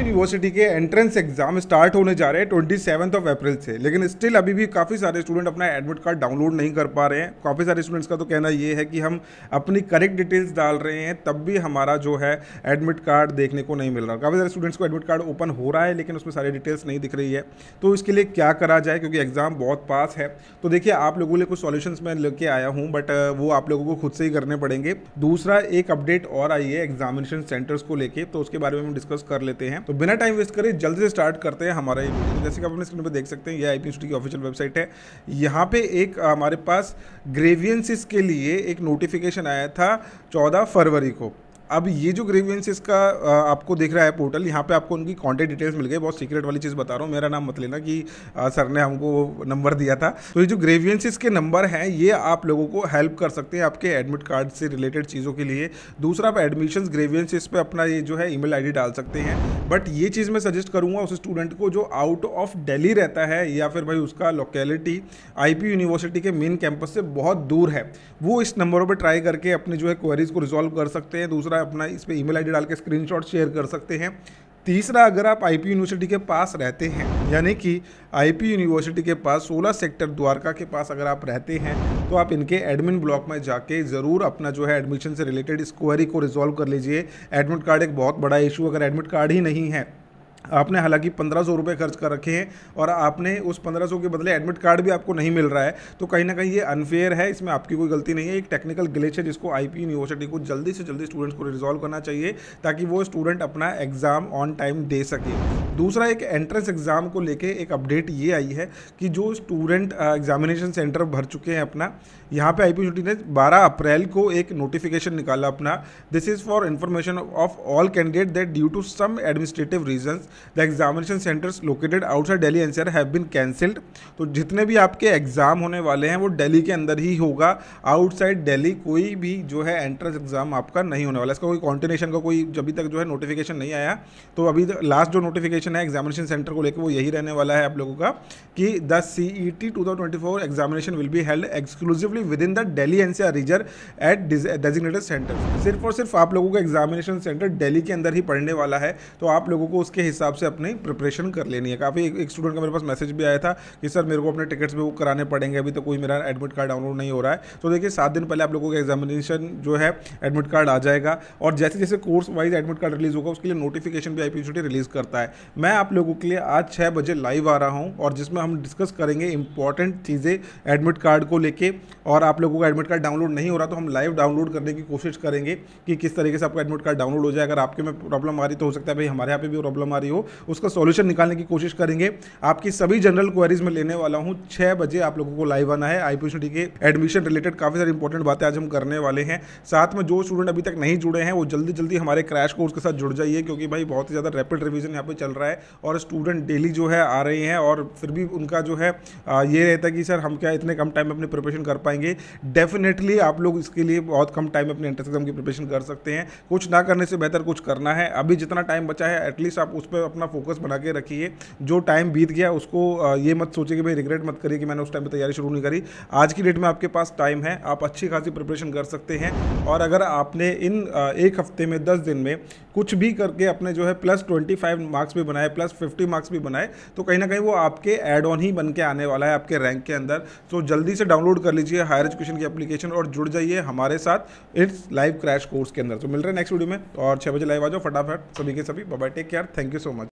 university के entrance exam start होने जा रहे हैं ट्वेंटी सेवन्थ ऑफ अप्रैल से लेकिन स्टिल अभी भी काफ़ी सारे स्टूडेंट अपना एडमिट कार्ड डाउनलोड नहीं कर पा रहे हैं काफ़ी सारे स्टूडेंट्स का तो कहना यह है कि हम अपनी करेक्ट डिटेल्स डाल रहे हैं तब भी हमारा जो है एडमिट कार्ड देखने को नहीं मिल रहा काफ़ी सारे स्टूडेंट्स को एडमिट कार्ड ओपन हो रहा है लेकिन उसमें सारी डिटेल्स नहीं दिख रही है तो इसके लिए क्या करा जाए क्योंकि एग्ज़ाम बहुत पास है तो देखिए आप लोगों के लिए कुछ सोल्यूशन मैं लेके आया हूँ बट वो आप लोगों को खुद से ही करने पड़ेंगे दूसरा एक अपडेट और आई है एग्जामिनेशन सेंटर्स को लेकर तो उसके बारे में हम डिस्कस कर लेते हैं तो बिना टाइम वेस्ट करें जल्दी से स्टार्ट करते हैं हमारा ये वीडियो तो जैसे कि आप अपने स्क्रीन पर देख सकते हैं ये आई पी की ऑफिशियल वेबसाइट है यहाँ पे एक हमारे पास ग्रेवियंसिस के लिए एक नोटिफिकेशन आया था चौदह फरवरी को अब ये जो ग्रेवियंसिस का आपको देख रहा है पोर्टल यहाँ पे आपको उनकी कॉन्टेक्ट डिटेल्स मिल गए बहुत सीक्रेट वाली चीज़ बता रहा हूँ मेरा नाम मत लेना कि सर ने हमको नंबर दिया था तो ये जो ग्रेवियंसिस के नंबर हैं ये आप लोगों को हेल्प कर सकते हैं आपके एडमिट कार्ड से रिलेटेड चीज़ों के लिए दूसरा आप एडमिशन ग्रेवियंसिस पर अपना ये जो है ई मेल डाल सकते हैं बट ये चीज़ मैं सजेस्ट करूँगा उस स्टूडेंट को जो आउट ऑफ डेली रहता है या फिर भाई उसका लोकेलिटी आई यूनिवर्सिटी के मेन कैंपस से बहुत दूर है वो इस नंबरों पर ट्राई करके अपने जो है क्वेरीज को रिजॉल्व कर सकते हैं दूसरा है अपना इस पर ई मेल डाल के स्क्रीन शेयर कर सकते हैं तीसरा अगर आप आईपी यूनिवर्सिटी के पास रहते हैं यानी कि आईपी यूनिवर्सिटी के पास 16 सेक्टर द्वारका के पास अगर आप रहते हैं तो आप इनके एडमिन ब्लॉक में जाके ज़रूर अपना जो है एडमिशन से रिलेटेड इस क्वेरी को रिजॉल्व कर लीजिए एडमिट कार्ड एक बहुत बड़ा इशू अगर एडमिट कार्ड ही नहीं है आपने हालांकि पंद्रह सौ रुपये खर्च कर रखे हैं और आपने उस पंद्रह सौ के बदले एडमिट कार्ड भी आपको नहीं मिल रहा है तो कहीं ना कहीं ये अनफेयर है इसमें आपकी कोई गलती नहीं है एक टेक्निकल ग्लिच है जिसको आई पी यूनिवर्सिटी को जल्दी से जल्दी स्टूडेंट्स को रिजॉल्व करना चाहिए ताकि वो स्टूडेंट अपना एग्ज़ाम ऑन टाइम दे सके दूसरा एक एंट्रेंस एग्ज़ाम को लेके एक अपडेट ये आई है कि जो स्टूडेंट एग्जामिनेशन सेंटर भर चुके हैं अपना यहाँ पे आईपीसीटी ने 12 अप्रैल को एक नोटिफिकेशन निकाला अपना this is for information of all candidate that due to some administrative reasons the examination centres located outside Delhi NCR have been cancelled तो जितने भी आपके एग्ज़ाम होने वाले हैं वो डेली के अंदर ही होगा आउटसाइड डेली कोई भी जो है एंट्रेंस एग्ज़ाम आपका नहीं होने वाला इसका कोई कॉन्टिनेशन का कोई जब तक जो है नोटिफिकेशन नहीं आया तो अभी लास्ट जो नोटिफिकेशन रिकमेंडेशन है एग्जामिनेशन सेंटर को लेकर वो यही रहने वाला है आप लोगों का कि the C E T two thousand twenty four examination will be held exclusively within the Delhi N C R region at designated centre सिर्फ और सिर्फ आप लोगों का एग्जामिनेशन सेंटर डेली के अंदर ही पढ़ने वाला है तो आप लोगों को उसके हिसाब से अपनी प्रिपरेशन कर लेनी है काफ़ी एक स्टूडेंट का मेरे पास मैसेज भी आया था कि सर मेरे को अपने टिकट्स भी बुक कराने पड़ेंगे अभी तो कोई मेरा एडमिट कार्ड डाउनलोड नहीं हो रहा है तो देखिए सात दिन पहले आप लोगों का एग्जामिनेशन जो है एडमिट कार्ड आ जाएगा और जैसे जैसे course wise admit card release होगा उसके लिए नोटिफिकेशन भी आई रिलीज करता है मैं आप लोगों के लिए आज छः बजे लाइव आ रहा हूँ और जिसमें हम डिस्कस करेंगे इंपॉर्टेंट चीज़ें एडमिट कार्ड को लेके और आप लोगों का एडमिट कार्ड डाउनलोड नहीं हो रहा तो हम लाइव डाउनलोड करने की कोशिश करेंगे कि किस तरीके से आपका एडमिट कार्ड डाउनलोड हो जाए अगर आपके में प्रॉब्लम आ रही तो हो सकता है भाई हमारे यहाँ पे भी प्रॉब्लम आ रही हो उसका सोल्यूशन निकालने की कोशिश करेंगे आपकी सभी जनरल क्वेरीज में लेने वाला हूँ छः बजे आप लोगों को लाइव आना है आई के एडमिशन रिलेटेड काफ़ी सारी इंपॉर्टेंट बातें आज हम करने वाले हैं साथ में जो स्टूडेंट अभी तक नहीं जुड़े हैं वो जल्दी जल्दी हमारे क्रैश कोर्स के साथ जुड़ जाइए क्योंकि भाई बहुत ही ज़्यादा रैपिड रिविजन यहाँ पर चल रहा है रहा है और स्टूडेंट डेली जो है आ रहे हैं और फिर भी उनका जो है ये रहता है कि सर हम क्या इतने कम टाइम में अपनी प्रिपरेशन कर पाएंगे डेफिनेटली आप लोग इसके लिए बहुत कम टाइम में अपने एंट्रेंस एग्जाम की प्रिपरेशन कर सकते हैं कुछ ना करने से बेहतर कुछ करना है अभी जितना टाइम बचा है एटलीस्ट आप उस पर अपना फोकस बना के रखिए जो टाइम बीत गया उसको ये मत सोचे कि भाई रिग्रेट मत करिए कि मैंने उस टाइम पर तैयारी शुरू नहीं करी आज की डेट में आपके पास टाइम है आप अच्छी खासी प्रिपरेशन कर सकते हैं और अगर आपने इन एक हफ्ते में दस दिन में कुछ भी करके अपने जो है प्लस ट्वेंटी फाइव मार्क्स भी बनाए प्लस फिफ्टी मार्क्स भी बनाए तो कहीं ना कहीं वो आपके एड ऑन ही बन के आने वाला है आपके रैंक के अंदर तो जल्दी से डाउनलोड कर लीजिए हायर एजुकेशन की अपलीकेशन और जुड़ जाइए हमारे साथ इट्स लाइव क्रैश कोर्स के अंदर तो मिल रहे हैं नेक्स्ट वीडियो में तो और छः बजे लाइव आ जाओ फटाफट सभी के सभी bye take care thank you so much